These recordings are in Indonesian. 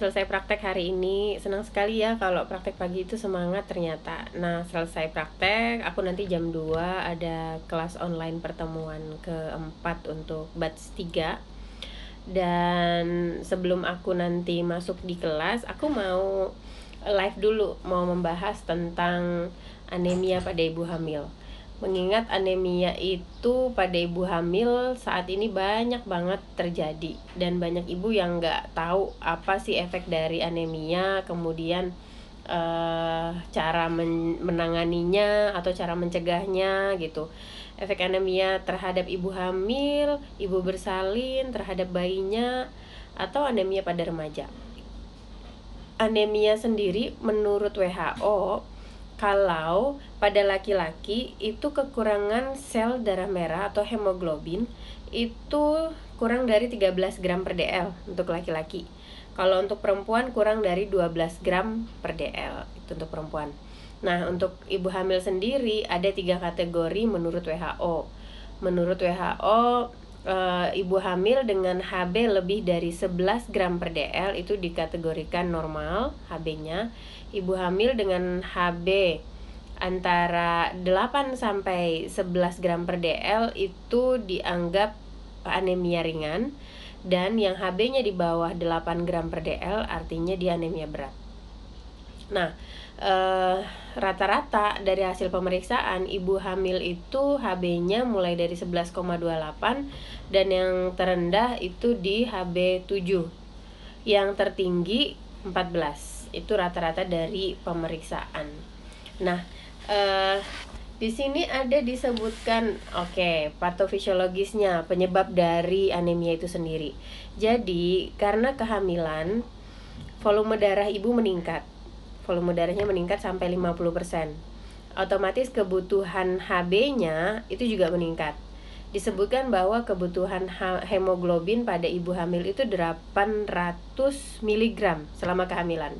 selesai praktek hari ini. Senang sekali ya kalau praktek pagi itu semangat ternyata. Nah, selesai praktek, aku nanti jam 2 ada kelas online pertemuan keempat untuk batch 3 dan sebelum aku nanti masuk di kelas aku mau live dulu mau membahas tentang anemia pada ibu hamil mengingat anemia itu pada ibu hamil saat ini banyak banget terjadi dan banyak ibu yang nggak tahu apa sih efek dari anemia kemudian uh, cara men menanganinya atau cara mencegahnya gitu efek anemia terhadap ibu hamil ibu bersalin terhadap bayinya atau anemia pada remaja anemia sendiri menurut WHO kalau pada laki-laki itu kekurangan sel darah merah atau hemoglobin itu kurang dari 13 gram per dl untuk laki-laki. Kalau untuk perempuan kurang dari 12 gram per dl itu untuk perempuan. Nah, untuk ibu hamil sendiri ada tiga kategori menurut WHO. Menurut WHO e, ibu hamil dengan HB lebih dari 11 gram per dl itu dikategorikan normal HB-nya. Ibu hamil dengan HB antara 8 sampai 11 gram per dl itu dianggap anemia ringan dan yang HB-nya di bawah 8 gram per dl artinya dia anemia berat. Nah, Eh, rata-rata uh, dari hasil pemeriksaan ibu hamil itu HB-nya mulai dari 11,28 dan yang terendah itu di HB 7. Yang tertinggi 14. Itu rata-rata dari pemeriksaan. Nah, uh, di sini ada disebutkan oke okay, patofisiologisnya penyebab dari anemia itu sendiri. Jadi, karena kehamilan volume darah ibu meningkat volume darahnya meningkat sampai 50%. Otomatis kebutuhan HB-nya itu juga meningkat. Disebutkan bahwa kebutuhan hemoglobin pada ibu hamil itu 800 mg selama kehamilan.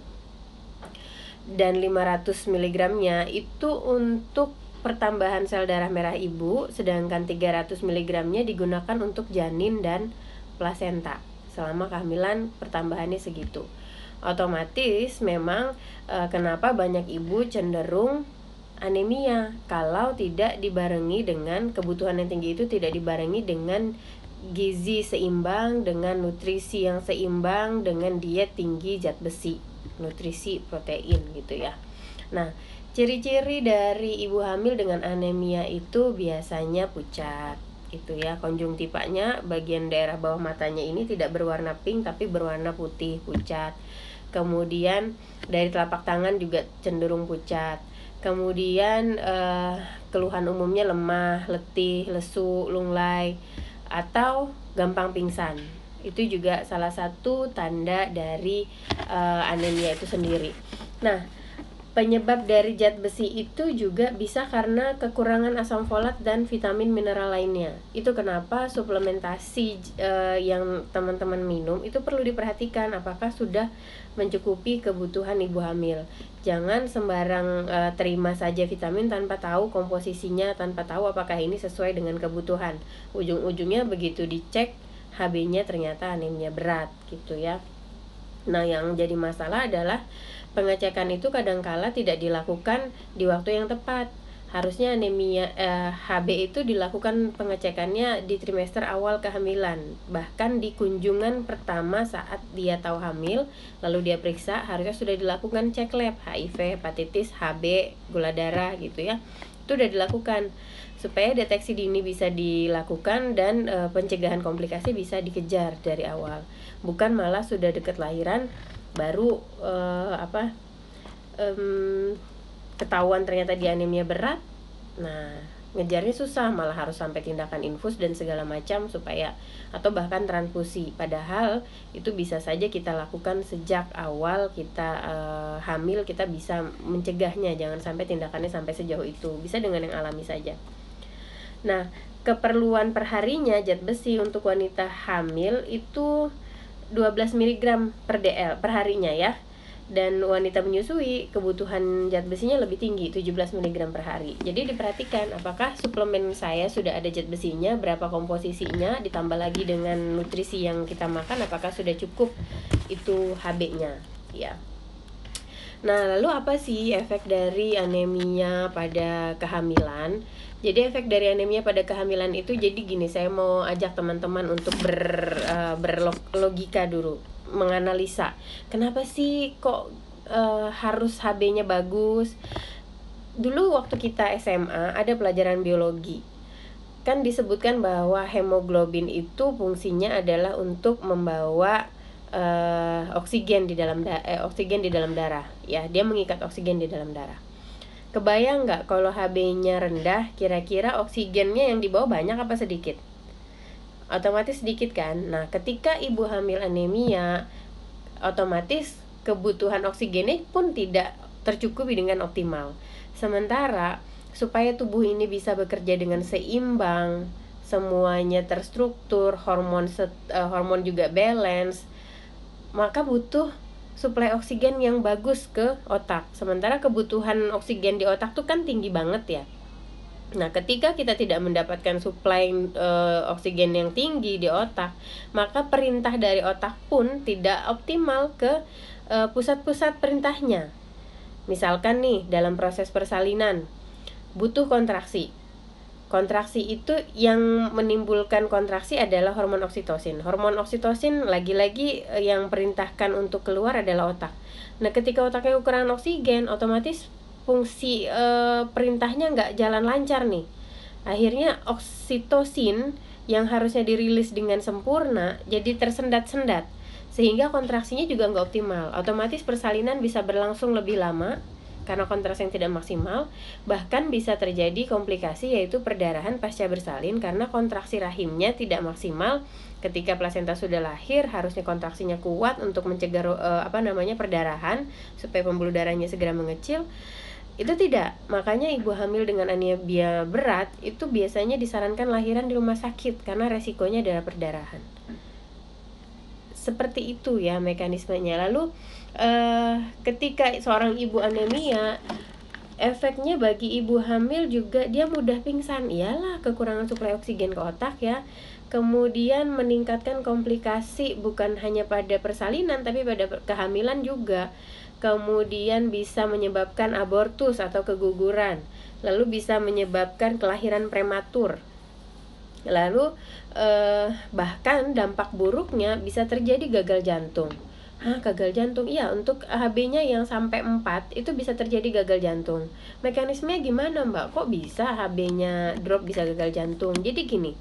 Dan 500 mg-nya itu untuk pertambahan sel darah merah ibu, sedangkan 300 mg-nya digunakan untuk janin dan plasenta. Selama kehamilan pertambahannya segitu otomatis memang e, kenapa banyak ibu cenderung anemia kalau tidak dibarengi dengan kebutuhan yang tinggi itu tidak dibarengi dengan gizi seimbang dengan nutrisi yang seimbang dengan diet tinggi zat besi nutrisi protein gitu ya nah ciri-ciri dari ibu hamil dengan anemia itu biasanya pucat itu ya konjungtivanya bagian daerah bawah matanya ini tidak berwarna pink tapi berwarna putih pucat kemudian dari telapak tangan juga cenderung pucat kemudian eh, keluhan umumnya lemah letih lesu lunglai atau gampang pingsan itu juga salah satu tanda dari uh, anemia itu sendiri nah Penyebab dari zat besi itu juga bisa karena kekurangan asam folat dan vitamin mineral lainnya. Itu kenapa suplementasi eh, yang teman-teman minum itu perlu diperhatikan apakah sudah mencukupi kebutuhan ibu hamil. Jangan sembarang eh, terima saja vitamin tanpa tahu komposisinya, tanpa tahu apakah ini sesuai dengan kebutuhan. Ujung-ujungnya begitu dicek HB-nya ternyata anemia berat gitu ya. Nah, yang jadi masalah adalah Pengecekan itu kadangkala tidak dilakukan di waktu yang tepat. Harusnya anemia eh, HB itu dilakukan pengecekannya di trimester awal kehamilan, bahkan di kunjungan pertama saat dia tahu hamil, lalu dia periksa harusnya sudah dilakukan cek lab HIV, hepatitis, HB, gula darah gitu ya. Itu sudah dilakukan supaya deteksi dini bisa dilakukan dan e, pencegahan komplikasi bisa dikejar dari awal. Bukan malah sudah dekat lahiran baru uh, apa um, ketahuan ternyata dia anemia berat nah ngejarnya susah malah harus sampai tindakan infus dan segala macam supaya atau bahkan transfusi padahal itu bisa saja kita lakukan sejak awal kita e, hamil kita bisa mencegahnya jangan sampai tindakannya sampai sejauh itu bisa dengan yang alami saja nah keperluan perharinya zat besi untuk wanita hamil itu 12 mg per dl per harinya ya. Dan wanita menyusui kebutuhan zat besinya lebih tinggi 17 mg per hari. Jadi diperhatikan apakah suplemen saya sudah ada zat besinya, berapa komposisinya, ditambah lagi dengan nutrisi yang kita makan apakah sudah cukup itu HB-nya ya. Nah, lalu apa sih efek dari anemia pada kehamilan? Jadi efek dari anemia pada kehamilan itu jadi gini, saya mau ajak teman-teman untuk ber uh, eh, berlogika dulu, menganalisa. Kenapa sih kok uh, harus HB-nya bagus? Dulu waktu kita SMA ada pelajaran biologi. Kan disebutkan bahwa hemoglobin itu fungsinya adalah untuk membawa uh, oksigen di dalam eh, oksigen di dalam darah, ya. Dia mengikat oksigen di dalam darah Kebayang nggak kalau HB-nya rendah, kira-kira oksigennya yang dibawa banyak apa sedikit? Otomatis sedikit kan? Nah, ketika ibu hamil anemia, otomatis kebutuhan oksigennya pun tidak tercukupi dengan optimal. Sementara, supaya tubuh ini bisa bekerja dengan seimbang, semuanya terstruktur, hormon set, uh, hormon juga balance, maka butuh suplai oksigen yang bagus ke otak. Sementara kebutuhan oksigen di otak tuh kan tinggi banget ya. Nah, ketika kita tidak mendapatkan suplai e, oksigen yang tinggi di otak, maka perintah dari otak pun tidak optimal ke eh, pusat-pusat perintahnya. Misalkan nih dalam proses persalinan butuh kontraksi kontraksi itu yang menimbulkan kontraksi adalah hormon oksitosin. Hormon oksitosin lagi-lagi eh, yang perintahkan untuk keluar adalah otak. Nah, ketika otaknya kekurangan oksigen, otomatis fungsi e, perintahnya nggak jalan lancar nih. Akhirnya oksitosin yang harusnya dirilis dengan sempurna jadi tersendat-sendat sehingga kontraksinya juga nggak optimal. Otomatis persalinan bisa berlangsung lebih lama karena kontras yang tidak maksimal, bahkan bisa terjadi komplikasi yaitu perdarahan pasca bersalin karena kontraksi rahimnya tidak maksimal ketika plasenta sudah lahir harusnya kontraksinya kuat untuk mencegah uh, apa namanya perdarahan supaya pembuluh darahnya segera mengecil itu tidak makanya ibu hamil dengan anemia berat itu biasanya disarankan lahiran di rumah sakit karena resikonya adalah perdarahan seperti itu ya mekanismenya lalu uh, ketika seorang ibu anemia efeknya bagi ibu hamil juga dia mudah pingsan iyalah kekurangan suplai oksigen ke otak ya kemudian meningkatkan komplikasi bukan hanya pada persalinan tapi pada kehamilan juga kemudian bisa menyebabkan abortus atau keguguran lalu bisa menyebabkan kelahiran prematur lalu eh, bahkan dampak buruknya bisa terjadi gagal jantung Hah, gagal jantung? Iya, untuk HB-nya yang sampai 4 itu bisa terjadi gagal jantung. Mekanismenya gimana, Mbak? Kok bisa HB-nya drop bisa gagal jantung? Jadi gini.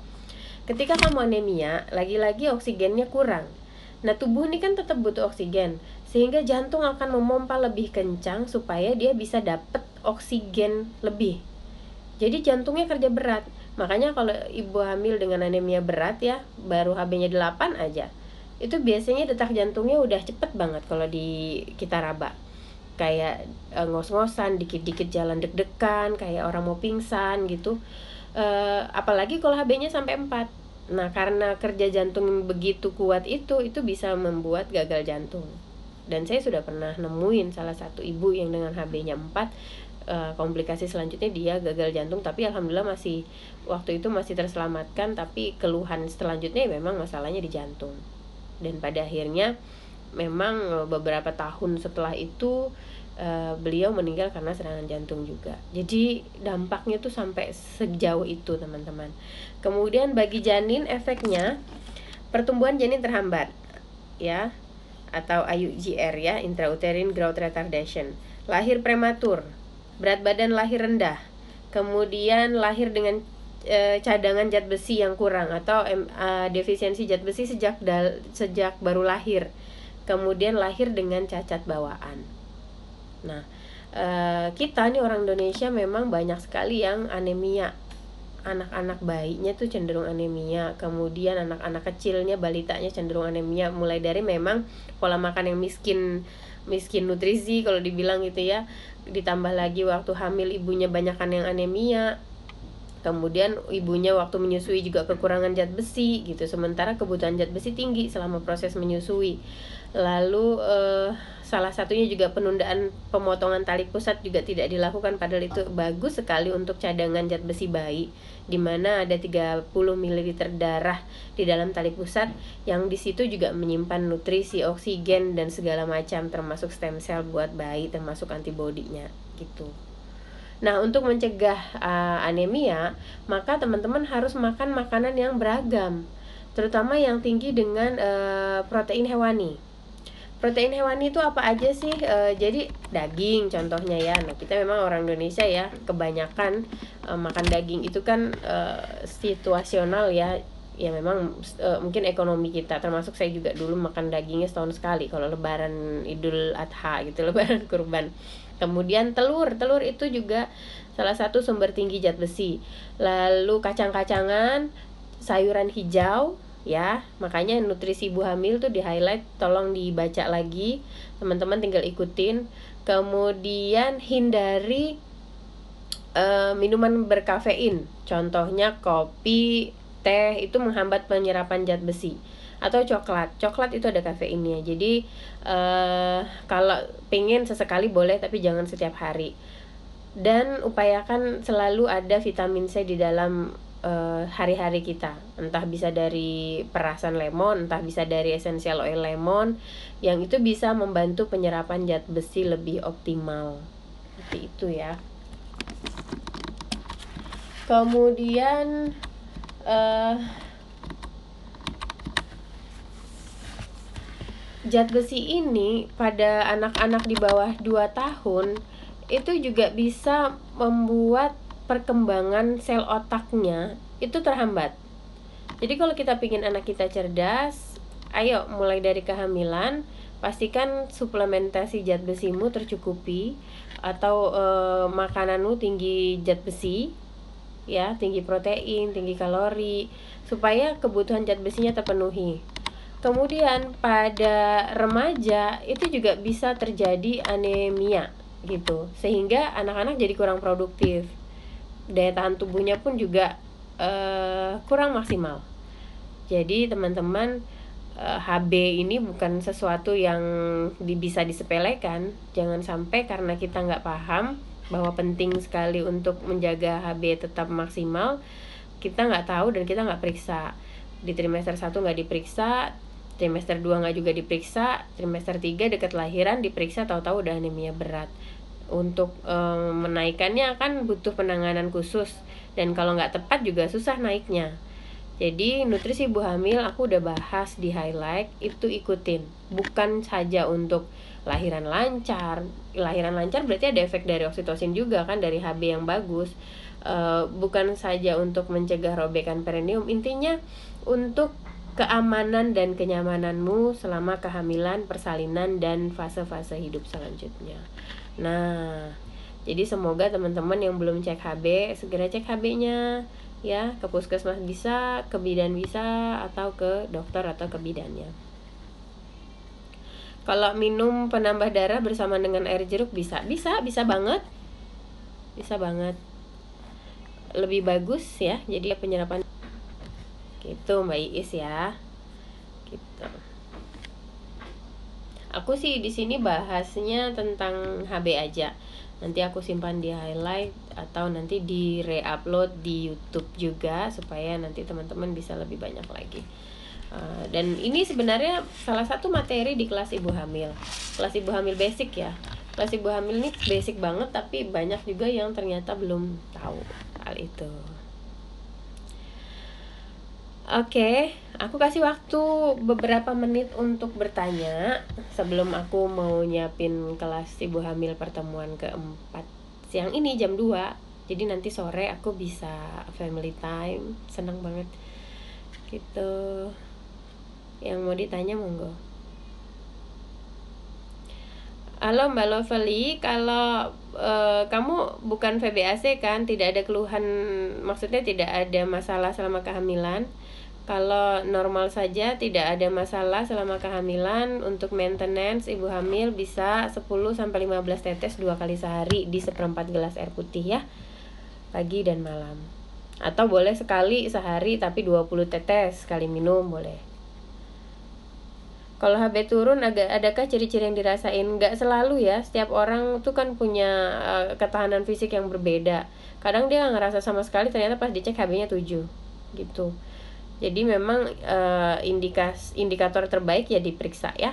Ketika kamu anemia, lagi-lagi oksigennya kurang. Nah, tubuh ini kan tetap butuh oksigen, sehingga jantung akan memompa lebih kencang supaya dia bisa dapat oksigen lebih. Jadi jantungnya kerja berat. Makanya kalau ibu hamil dengan anemia berat ya, baru HB-nya 8 aja itu biasanya detak jantungnya udah cepet banget kalau di kita raba kayak e, ngos-ngosan dikit-dikit jalan deg-degan kayak orang mau pingsan gitu e, apalagi kalau HB-nya sampai 4 nah karena kerja jantung begitu kuat itu itu bisa membuat gagal jantung dan saya sudah pernah nemuin salah satu ibu yang dengan HB-nya 4 eh, komplikasi selanjutnya dia gagal jantung tapi alhamdulillah masih waktu itu masih terselamatkan tapi keluhan selanjutnya memang masalahnya di jantung dan pada akhirnya memang eh, beberapa tahun setelah itu uh, beliau meninggal karena serangan jantung juga. Jadi dampaknya tuh sampai sejauh itu teman-teman. Kemudian bagi janin efeknya pertumbuhan janin terhambat ya atau IUGR ya intrauterine growth retardation. Lahir prematur, berat badan lahir rendah, kemudian lahir dengan uh, cadangan zat besi yang kurang atau uh, defisiensi zat besi sejak dal, sejak baru lahir. Kemudian lahir dengan cacat bawaan. Nah, uh, kita nih orang Indonesia memang banyak sekali yang anemia. Anak-anak bayinya tuh cenderung anemia, kemudian anak-anak kecilnya balitanya cenderung anemia mulai dari memang pola makan yang miskin miskin nutrisi kalau dibilang gitu ya ditambah lagi waktu hamil ibunya banyakkan yang anemia Kemudian ibunya waktu menyusui juga kekurangan zat besi gitu. Sementara kebutuhan zat besi tinggi selama proses menyusui. Lalu eh, salah satunya juga penundaan pemotongan tali pusat juga tidak dilakukan padahal itu bagus sekali untuk cadangan zat besi bayi di mana ada 30 ml darah di dalam tali pusat yang di situ juga menyimpan nutrisi, oksigen dan segala macam termasuk stem cell buat bayi termasuk antibodinya gitu. Nah, untuk mencegah uh, anemia, maka teman-teman harus makan makanan yang beragam, terutama yang tinggi dengan uh, protein hewani. Protein hewani itu apa aja sih? E, jadi daging contohnya ya. Nah kita memang orang Indonesia ya kebanyakan e, makan daging itu kan e, situasional ya ya memang e, mungkin ekonomi kita termasuk saya juga dulu makan dagingnya setahun sekali kalau lebaran Idul Adha gitu lebaran kurban Kemudian telur, telur itu juga salah satu sumber tinggi zat besi. Lalu kacang-kacangan, sayuran hijau, ya. Makanya nutrisi ibu hamil tuh di highlight, tolong dibaca lagi. Teman-teman tinggal ikutin. Kemudian hindari uh, minuman berkafein. Contohnya kopi, teh itu menghambat penyerapan zat besi atau coklat coklat itu ada kafeinnya jadi uh, kalau pengen sesekali boleh tapi jangan setiap hari dan upayakan selalu ada vitamin C di dalam uh, hari-hari kita entah bisa dari perasan lemon entah bisa dari essential oil lemon yang itu bisa membantu penyerapan zat besi lebih optimal seperti itu ya kemudian uh, zat besi ini pada anak-anak di bawah 2 tahun itu juga bisa membuat perkembangan sel otaknya itu terhambat. Jadi kalau kita pingin anak kita cerdas, ayo mulai dari kehamilan, pastikan suplementasi zat besimu tercukupi atau e, makananmu tinggi zat besi ya, tinggi protein, tinggi kalori supaya kebutuhan zat besinya terpenuhi. Kemudian pada remaja itu juga bisa terjadi anemia gitu. Sehingga anak-anak jadi kurang produktif. Daya tahan tubuhnya pun juga uh, kurang maksimal. Jadi teman-teman uh, eh, HB ini bukan sesuatu yang di, bisa disepelekan. Jangan sampai karena kita nggak paham bahwa penting sekali untuk menjaga HB tetap maksimal, kita nggak tahu dan kita nggak periksa. Di trimester 1 nggak diperiksa, trimester 2 nggak juga diperiksa trimester 3 deket lahiran diperiksa tahu-tahu udah anemia berat untuk e, menaikannya akan butuh penanganan khusus dan kalau nggak tepat juga susah naiknya jadi nutrisi ibu hamil aku udah bahas di highlight itu ikutin bukan saja untuk lahiran lancar lahiran lancar berarti ada efek dari oksitosin juga kan dari HB yang bagus e, bukan saja untuk mencegah robekan perineum intinya untuk keamanan dan kenyamananmu selama kehamilan, persalinan, dan fase-fase hidup selanjutnya. Nah, jadi semoga teman-teman yang belum cek HB segera cek HB-nya ya ke puskesmas bisa, ke bidan bisa atau ke dokter atau ke bidannya. Kalau minum penambah darah bersama dengan air jeruk bisa, bisa, bisa banget. Bisa banget. Lebih bagus ya, jadi penyerapan gitu Mbak Iis ya gitu aku sih di sini bahasnya tentang HB aja nanti aku simpan di highlight atau nanti di reupload di YouTube juga supaya nanti teman-teman bisa lebih banyak lagi uh, dan ini sebenarnya salah satu materi di kelas ibu hamil kelas ibu hamil basic ya kelas ibu hamil ini basic banget tapi banyak juga yang ternyata belum tahu hal itu Oke, aku kasih waktu beberapa menit untuk bertanya sebelum aku mau nyiapin kelas ibu hamil pertemuan keempat siang ini jam 2. Jadi nanti sore aku bisa family time, senang banget. Gitu. Yang mau ditanya monggo. Halo Mbak Lovely, kalau Uh, kamu bukan VBAC kan, tidak ada keluhan, maksudnya tidak ada masalah selama kehamilan. Kalau normal saja tidak ada masalah selama kehamilan, untuk maintenance ibu hamil bisa 10 sampai 15 tetes dua kali sehari di seperempat gelas air putih ya. Pagi dan malam. Atau boleh sekali sehari tapi 20 tetes sekali minum boleh. Kalau HB turun agak adakah ciri-ciri yang dirasain? Nggak selalu ya. Setiap orang tuh kan punya uh, ketahanan fisik yang berbeda. Kadang dia nggak ngerasa sama sekali ternyata pas dicek HB-nya 7 gitu jadi memang uh, eh, indikas indikator terbaik ya diperiksa ya.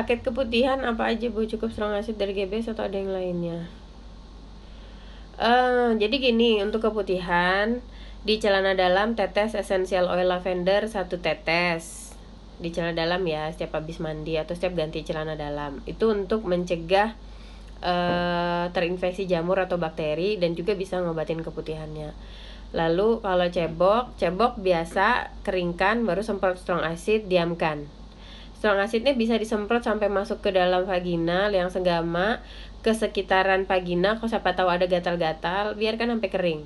Paket keputihan apa aja Bu? Cukup strong acid dari GBS atau ada yang lainnya? Uh, jadi gini, untuk keputihan di celana dalam tetes essential oil lavender satu tetes di celana dalam ya setiap habis mandi atau setiap ganti celana dalam itu untuk mencegah uh, terinfeksi jamur atau bakteri dan juga bisa ngobatin keputihannya. Lalu kalau cebok, cebok biasa keringkan baru semprot strong acid diamkan. Strong acidnya bisa disemprot sampai masuk ke dalam vagina, liang segama, ke sekitaran vagina kalau siapa tahu ada gatal-gatal, biarkan sampai kering.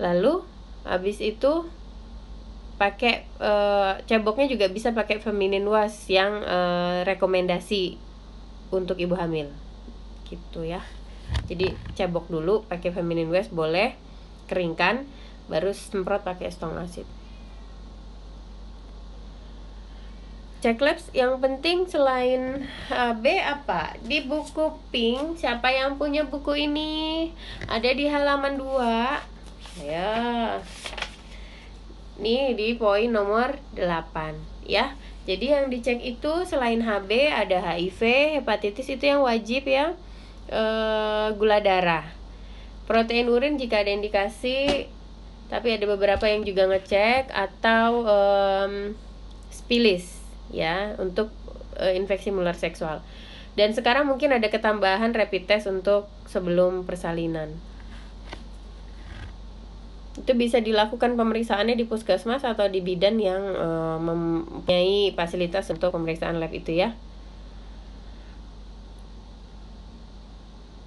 Lalu habis itu pakai e, ceboknya juga bisa pakai feminine wash yang e, rekomendasi untuk ibu hamil. Gitu ya. Jadi cebok dulu pakai feminine wash boleh keringkan baru semprot pakai strong acid. Cek labs yang penting selain Hb apa? Di buku pink, siapa yang punya buku ini? Ada di halaman 2. Ya. Nih di poin nomor 8 ya. Jadi yang dicek itu selain HB ada HIV, hepatitis itu yang wajib ya. E, gula darah. Protein urin jika ada indikasi tapi ada beberapa yang juga ngecek atau um, spilis ya untuk uh, infeksi mular seksual. Dan sekarang mungkin ada ketambahan rapid test untuk sebelum persalinan. Itu bisa dilakukan pemeriksaannya di puskesmas atau di bidan yang uh, mempunyai fasilitas untuk pemeriksaan lab itu ya.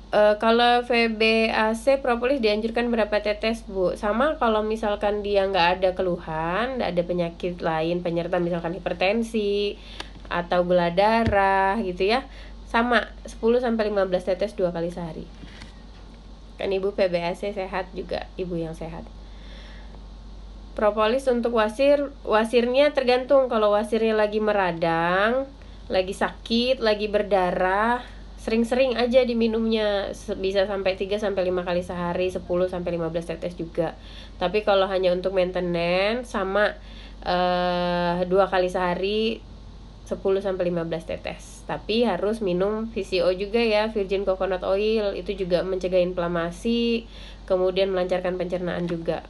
Uh, kalau VBAC propolis dianjurkan berapa tetes bu? Sama kalau misalkan dia nggak ada keluhan, nggak ada penyakit lain penyerta misalkan hipertensi atau gula darah gitu ya, sama 10 sampai 15 tetes dua kali sehari. Kan ibu VBAC sehat juga ibu yang sehat. Propolis untuk wasir, wasirnya tergantung kalau wasirnya lagi meradang, lagi sakit, lagi berdarah, sering-sering aja diminumnya bisa sampai 3 sampai 5 kali sehari 10 sampai 15 tetes juga tapi kalau hanya untuk maintenance sama eh, dua uh, kali sehari 10 sampai 15 tetes tapi harus minum VCO juga ya virgin coconut oil itu juga mencegah inflamasi kemudian melancarkan pencernaan juga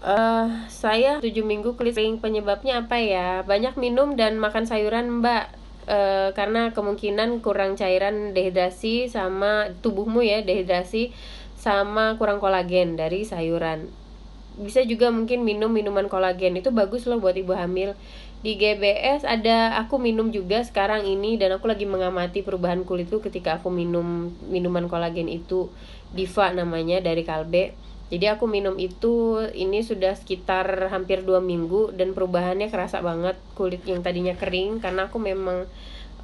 Uh, saya tujuh minggu keliling penyebabnya apa ya? Banyak minum dan makan sayuran mbak uh, karena kemungkinan kurang cairan dehidrasi sama tubuhmu ya dehidrasi sama kurang kolagen dari sayuran. Bisa juga mungkin minum minuman kolagen itu bagus loh buat ibu hamil. Di GBS ada aku minum juga sekarang ini dan aku lagi mengamati perubahan kulitku ketika aku minum minuman kolagen itu Diva namanya dari Kalbe jadi aku minum itu ini sudah sekitar hampir dua minggu dan perubahannya kerasa banget kulit yang tadinya kering karena aku memang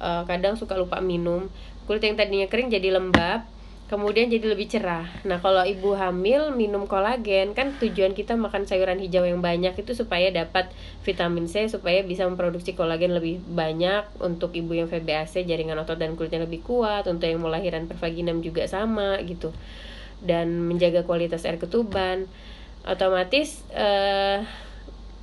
uh, kadang suka lupa minum kulit yang tadinya kering jadi lembab kemudian jadi lebih cerah. Nah, kalau ibu hamil minum kolagen kan tujuan kita makan sayuran hijau yang banyak itu supaya dapat vitamin C supaya bisa memproduksi kolagen lebih banyak untuk ibu yang VBAC jaringan otot dan kulitnya lebih kuat, untuk yang mau lahiran pervaginam juga sama gitu dan menjaga kualitas air ketuban otomatis uh,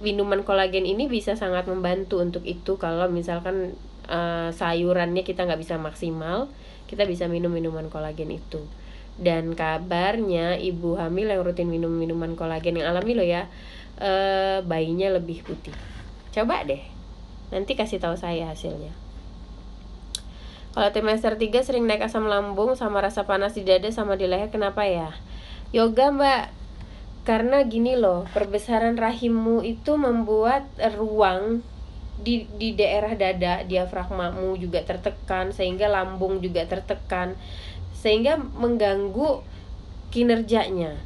minuman kolagen ini bisa sangat membantu untuk itu kalau misalkan uh, sayurannya kita nggak bisa maksimal kita bisa minum minuman kolagen itu dan kabarnya ibu hamil yang rutin minum minuman kolagen yang alami loh ya uh, bayinya lebih putih coba deh nanti kasih tahu saya hasilnya kalau trimester 3 sering naik asam lambung sama rasa panas di dada sama di leher kenapa ya? Yoga mbak Karena gini loh Perbesaran rahimmu itu membuat ruang di, di daerah dada diafragmamu juga tertekan Sehingga lambung juga tertekan Sehingga mengganggu kinerjanya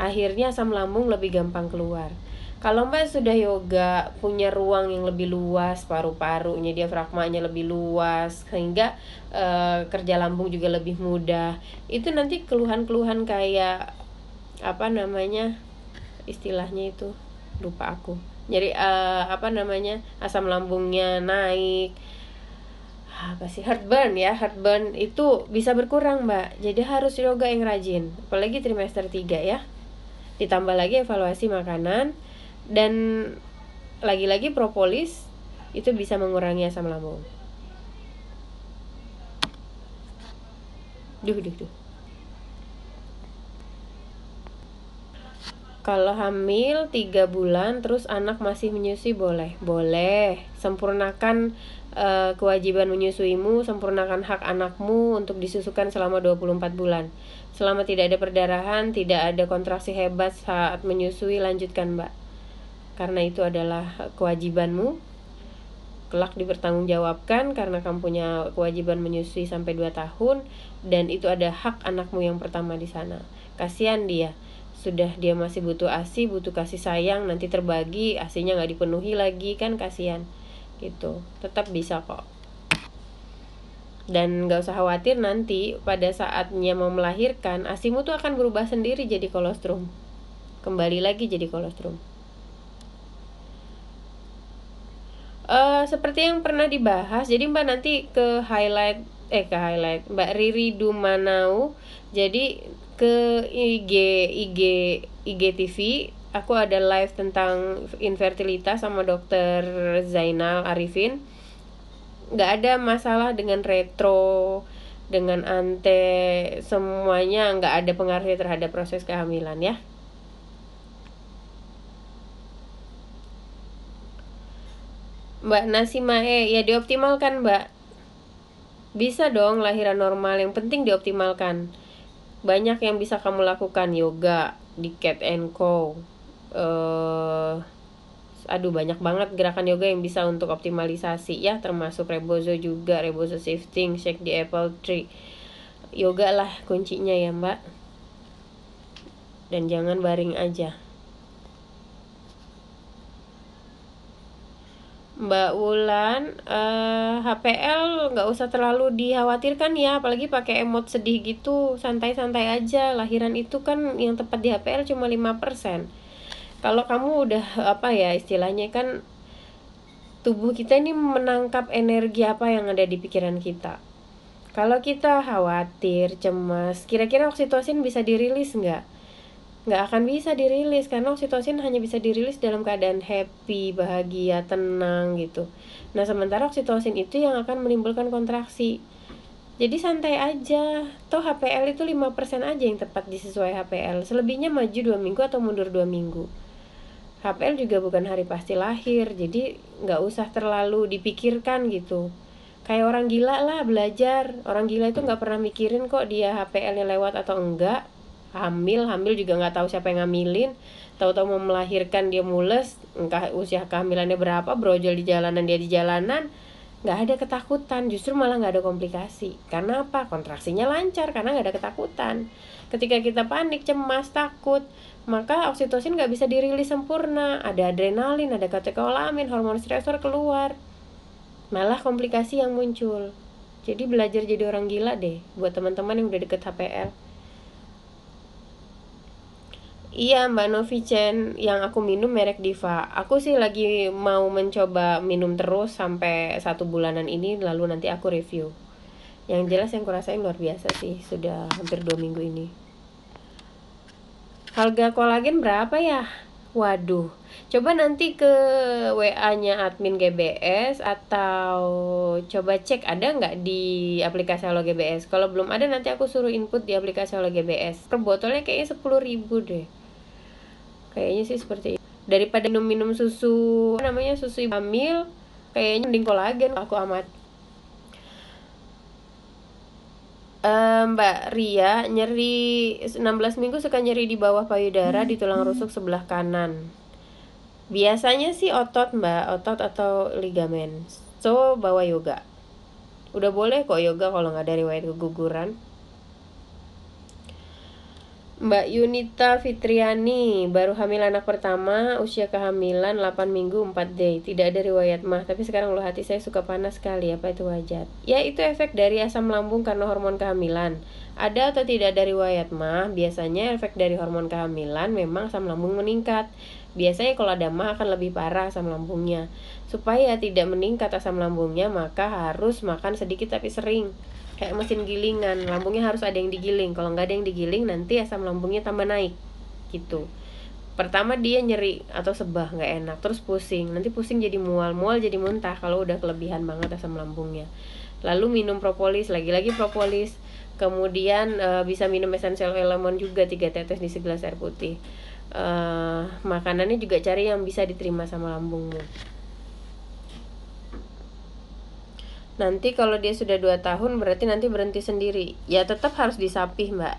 Akhirnya asam lambung lebih gampang keluar kalau mbak sudah yoga punya ruang yang lebih luas paru-parunya dia fragmanya lebih luas sehingga uh, kerja lambung juga lebih mudah itu nanti keluhan-keluhan kayak apa namanya istilahnya itu lupa aku jadi uh, apa namanya asam lambungnya naik apa sih heartburn ya heartburn itu bisa berkurang mbak jadi harus yoga yang rajin apalagi trimester 3 ya ditambah lagi evaluasi makanan dan lagi-lagi propolis itu bisa mengurangi asam lambung. Duh, duh, duh. Kalau hamil 3 bulan terus anak masih menyusui boleh? Boleh. Sempurnakan uh, kewajiban menyusuimu, sempurnakan hak anakmu untuk disusukan selama 24 bulan. Selama tidak ada perdarahan, tidak ada kontraksi hebat saat menyusui, lanjutkan, Mbak karena itu adalah kewajibanmu kelak dipertanggungjawabkan karena kamu punya kewajiban menyusui sampai 2 tahun dan itu ada hak anakmu yang pertama di sana. Kasihan dia. Sudah dia masih butuh ASI, butuh kasih sayang, nanti terbagi, ASINYA nggak dipenuhi lagi kan kasihan. Gitu. Tetap bisa kok. Dan nggak usah khawatir nanti pada saatnya mau melahirkan, ASIMU tuh akan berubah sendiri jadi kolostrum. Kembali lagi jadi kolostrum. Uh, seperti yang pernah dibahas, jadi Mbak nanti ke highlight eh ke highlight Mbak Riri Dumanau. Jadi ke IG IG IGTV aku ada live tentang infertilitas sama dokter Zainal Arifin. Gak ada masalah dengan retro, dengan ante, semuanya nggak ada pengaruhnya terhadap proses kehamilan ya. Mbak Nasimae, ya dioptimalkan Mbak. Bisa dong lahiran normal, yang penting dioptimalkan. Banyak yang bisa kamu lakukan, yoga, di cat and co. Uh, eh, aduh banyak banget gerakan yoga yang bisa untuk optimalisasi ya termasuk rebozo juga rebozo shifting shake di apple tree yoga lah kuncinya ya mbak dan jangan baring aja Mbak Wulan, uh, eh, HPL nggak usah terlalu dikhawatirkan ya, apalagi pakai emot sedih gitu, santai-santai aja. Lahiran itu kan yang tepat di HPL cuma 5%. Kalau kamu udah apa ya istilahnya kan tubuh kita ini menangkap energi apa yang ada di pikiran kita. Kalau kita khawatir, cemas, kira-kira oksitosin bisa dirilis nggak? nggak akan bisa dirilis karena oksitosin hanya bisa dirilis dalam keadaan happy, bahagia, tenang gitu. Nah, sementara oksitosin itu yang akan menimbulkan kontraksi. Jadi santai aja. Toh HPL itu 5% aja yang tepat disesuai HPL. Selebihnya maju dua minggu atau mundur dua minggu. HPL juga bukan hari pasti lahir, jadi nggak usah terlalu dipikirkan gitu. Kayak orang gila lah belajar. Orang gila itu nggak pernah mikirin kok dia HPL-nya lewat atau enggak hamil hamil juga nggak tahu siapa yang ngamilin tahu-tahu mau melahirkan dia mules entah usia kehamilannya berapa brojol di jalanan dia di jalanan nggak ada ketakutan justru malah nggak ada komplikasi karena apa kontraksinya lancar karena nggak ada ketakutan ketika kita panik cemas takut maka oksitosin nggak bisa dirilis sempurna ada adrenalin ada katekolamin hormon stresor keluar malah komplikasi yang muncul jadi belajar jadi orang gila deh buat teman-teman yang udah deket HPL Iya Mbak Novi Chen, yang aku minum merek Diva. Aku sih lagi mau mencoba minum terus sampai satu bulanan ini lalu nanti aku review. Yang jelas yang kurasain luar biasa sih sudah hampir dua minggu ini. Harga kolagen berapa ya? Waduh, coba nanti ke WA-nya admin GBS atau coba cek ada nggak di aplikasi Halo GBS. Kalau belum ada nanti aku suruh input di aplikasi Halo GBS. Per botolnya kayaknya ribu deh kayaknya sih seperti itu daripada minum-minum susu namanya susu hamil kayaknya mending kolagen aku amat Um, Mbak Ria nyeri 16 minggu suka nyeri di bawah payudara di tulang rusuk sebelah kanan. Biasanya sih otot Mbak, otot atau ligamen. So bawa yoga. Udah boleh kok yoga kalau nggak dari riwayat keguguran. Mbak Yunita Fitriani baru hamil anak pertama, usia kehamilan 8 minggu 4 day. Tidak ada riwayat mah, tapi sekarang lo hati saya suka panas sekali. Apa itu wajar? Ya itu efek dari asam lambung karena hormon kehamilan. Ada atau tidak ada riwayat mah, biasanya efek dari hormon kehamilan memang asam lambung meningkat. Biasanya kalau ada mah akan lebih parah asam lambungnya. Supaya tidak meningkat asam lambungnya, maka harus makan sedikit tapi sering kayak mesin gilingan lambungnya harus ada yang digiling kalau nggak ada yang digiling nanti asam lambungnya tambah naik gitu pertama dia nyeri atau sebah nggak enak terus pusing nanti pusing jadi mual mual jadi muntah kalau udah kelebihan banget asam lambungnya lalu minum propolis lagi-lagi propolis kemudian e, bisa minum essential oil lemon juga tiga tetes di segelas air putih e, makanannya juga cari yang bisa diterima sama lambungmu Nanti kalau dia sudah 2 tahun berarti nanti berhenti sendiri. Ya tetap harus disapih, Mbak.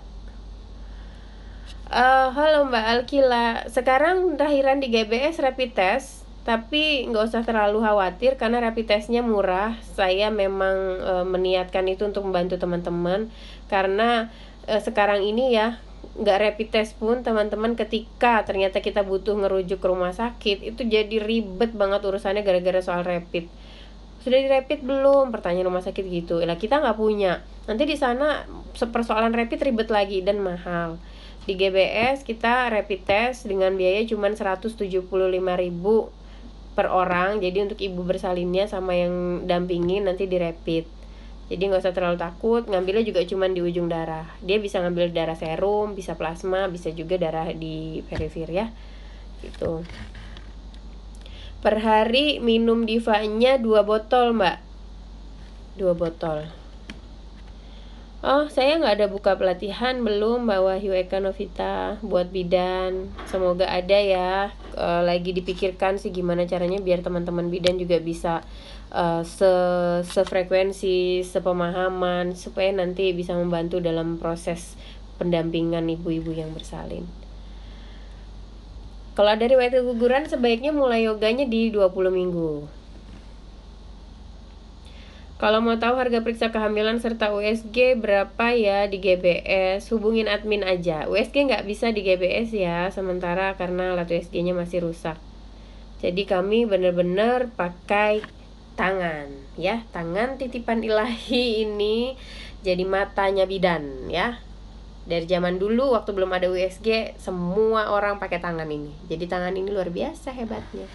Uh, halo Mbak Alkila, sekarang lahiran di GBS rapid test, tapi nggak usah terlalu khawatir karena rapid testnya murah. Saya memang uh, meniatkan itu untuk membantu teman-teman karena uh, sekarang ini ya nggak rapid test pun teman-teman ketika ternyata kita butuh ngerujuk ke rumah sakit itu jadi ribet banget urusannya gara-gara soal rapid sudah di rapid belum pertanyaan rumah sakit gitu lah kita nggak punya nanti di sana persoalan rapid ribet lagi dan mahal di GBS kita rapid test dengan biaya cuma ribu per orang jadi untuk ibu bersalinnya sama yang dampingin nanti di rapid jadi nggak usah terlalu takut ngambilnya juga cuma di ujung darah dia bisa ngambil darah serum bisa plasma bisa juga darah di perifer ya gitu Per hari minum divanya dua botol, Mbak. Dua botol. Oh, saya nggak ada buka pelatihan belum Mbak Wahyu Eka Novita buat bidan. Semoga ada ya. E, lagi dipikirkan sih gimana caranya biar teman-teman bidan juga bisa e, se sefrekuensi, sepemahaman supaya nanti bisa membantu dalam proses pendampingan ibu-ibu yang bersalin. Kalau dari waktu keguguran sebaiknya mulai yoganya di 20 minggu. Kalau mau tahu harga periksa kehamilan serta USG berapa ya di GBS, hubungin admin aja. USG nggak bisa di GBS ya, sementara karena alat USG-nya masih rusak. Jadi kami benar-benar pakai tangan ya, tangan titipan ilahi ini jadi matanya bidan ya dari zaman dulu waktu belum ada USG semua orang pakai tangan ini jadi tangan ini luar biasa hebatnya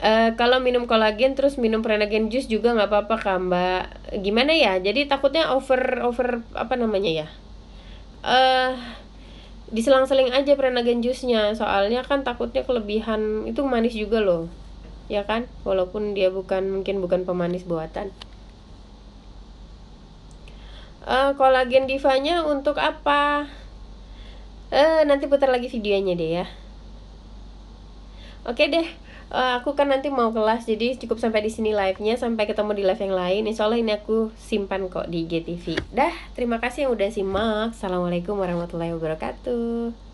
uh, kalau minum kolagen terus minum prenagen jus juga nggak apa-apa kak mbak gimana ya jadi takutnya over over apa namanya ya eh uh, diselang-seling aja prenagen jusnya soalnya kan takutnya kelebihan itu manis juga loh ya kan walaupun dia bukan mungkin bukan pemanis buatan uh, kolagen divanya untuk apa uh, nanti putar lagi videonya deh ya oke okay deh uh, aku kan nanti mau kelas jadi cukup sampai di sini live-nya sampai ketemu di live yang lain insya Allah ini aku simpan kok di GTV. dah terima kasih yang udah simak assalamualaikum warahmatullahi wabarakatuh